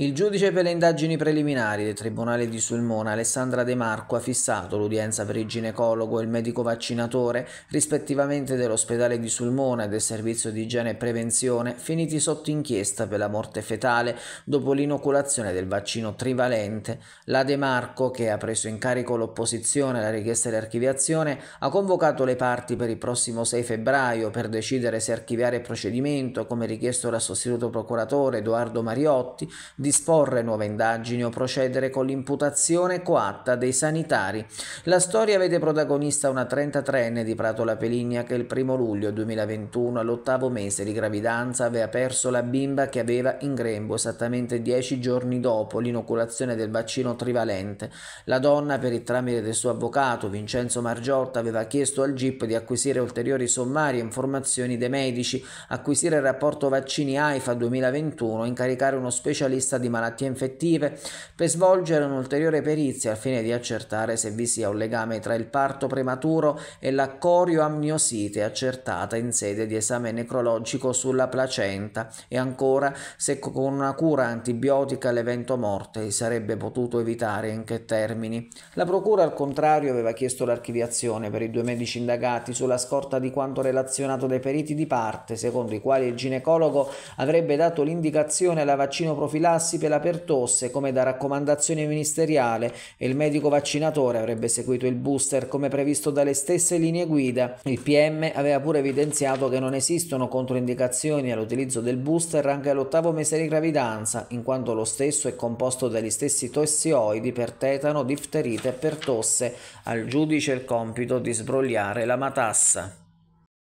Il giudice per le indagini preliminari del Tribunale di Sulmona, Alessandra De Marco, ha fissato l'udienza per il ginecologo e il medico vaccinatore, rispettivamente dell'ospedale di Sulmona e del servizio di igiene e prevenzione, finiti sotto inchiesta per la morte fetale dopo l'inoculazione del vaccino trivalente. La De Marco, che ha preso in carico l'opposizione alla richiesta di archiviazione, ha convocato le parti per il prossimo 6 febbraio per decidere se archiviare il procedimento, come richiesto dal sostituto procuratore Edoardo Mariotti, di disporre nuove indagini o procedere con l'imputazione coatta dei sanitari. La storia vede protagonista una 33enne di Pratola Peligna che il primo luglio 2021 all'ottavo mese di gravidanza aveva perso la bimba che aveva in grembo esattamente dieci giorni dopo l'inoculazione del vaccino trivalente. La donna, per il tramite del suo avvocato Vincenzo Margiotta, aveva chiesto al GIP di acquisire ulteriori sommarie informazioni dei medici, acquisire il rapporto vaccini AIFA 2021 incaricare uno specialista di malattie infettive per svolgere un'ulteriore perizia al fine di accertare se vi sia un legame tra il parto prematuro e la corioamniosite accertata in sede di esame necrologico sulla placenta e ancora se con una cura antibiotica l'evento morte si sarebbe potuto evitare in che termini. La procura al contrario aveva chiesto l'archiviazione per i due medici indagati sulla scorta di quanto relazionato dai periti di parte, secondo i quali il ginecologo avrebbe dato l'indicazione alla vaccino profilassi per la pertosse come da raccomandazione ministeriale e il medico vaccinatore avrebbe seguito il booster come previsto dalle stesse linee guida. Il PM aveva pure evidenziato che non esistono controindicazioni all'utilizzo del booster anche all'ottavo mese di gravidanza, in quanto lo stesso è composto dagli stessi tossioidi per tetano, difterite e pertosse. Al giudice il compito di sbrogliare la matassa.